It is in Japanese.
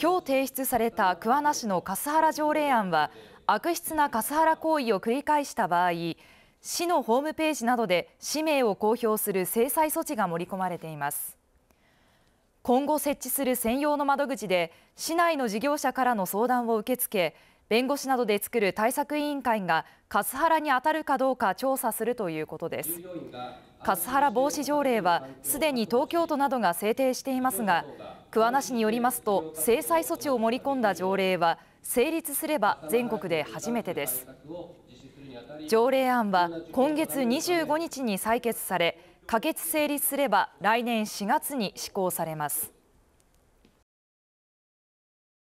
今日提出された桑名市の笠原条例案は悪質な笠原行為を繰り返した場合市のホームページなどで氏名を公表する制裁措置が盛り込まれています今後設置する専用の窓口で市内の事業者からの相談を受け付け弁護士などで作る対策委員会がカスハラに当たるかどうか調査するということですカスハラ防止条例はすでに東京都などが制定していますが桑名市によりますと制裁措置を盛り込んだ条例は成立すれば全国で初めてです条例案は今月25日に採決され可決成立すれば来年4月に施行されます